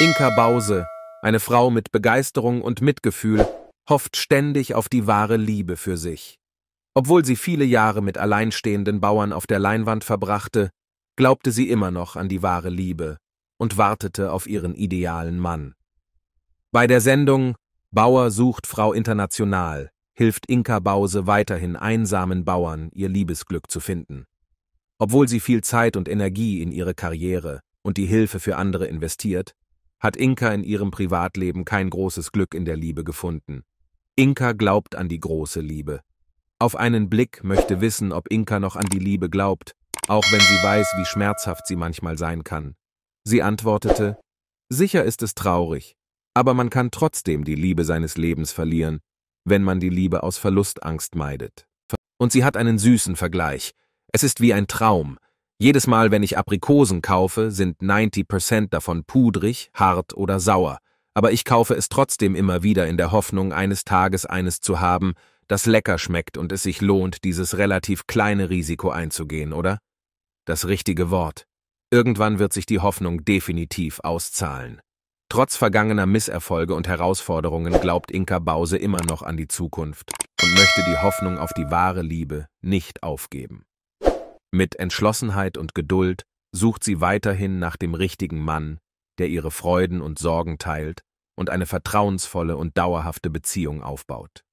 Inka Bause, eine Frau mit Begeisterung und Mitgefühl, hofft ständig auf die wahre Liebe für sich. Obwohl sie viele Jahre mit alleinstehenden Bauern auf der Leinwand verbrachte, glaubte sie immer noch an die wahre Liebe und wartete auf ihren idealen Mann. Bei der Sendung Bauer sucht Frau International hilft Inka Bause weiterhin einsamen Bauern, ihr Liebesglück zu finden. Obwohl sie viel Zeit und Energie in ihre Karriere und die Hilfe für andere investiert, hat Inka in ihrem Privatleben kein großes Glück in der Liebe gefunden. Inka glaubt an die große Liebe. Auf einen Blick möchte wissen, ob Inka noch an die Liebe glaubt, auch wenn sie weiß, wie schmerzhaft sie manchmal sein kann. Sie antwortete, Sicher ist es traurig, aber man kann trotzdem die Liebe seines Lebens verlieren, wenn man die Liebe aus Verlustangst meidet. Und sie hat einen süßen Vergleich. Es ist wie ein Traum, jedes Mal, wenn ich Aprikosen kaufe, sind 90% davon pudrig, hart oder sauer, aber ich kaufe es trotzdem immer wieder in der Hoffnung, eines Tages eines zu haben, das lecker schmeckt und es sich lohnt, dieses relativ kleine Risiko einzugehen, oder? Das richtige Wort. Irgendwann wird sich die Hoffnung definitiv auszahlen. Trotz vergangener Misserfolge und Herausforderungen glaubt Inka Bause immer noch an die Zukunft und möchte die Hoffnung auf die wahre Liebe nicht aufgeben. Mit Entschlossenheit und Geduld sucht sie weiterhin nach dem richtigen Mann, der ihre Freuden und Sorgen teilt und eine vertrauensvolle und dauerhafte Beziehung aufbaut.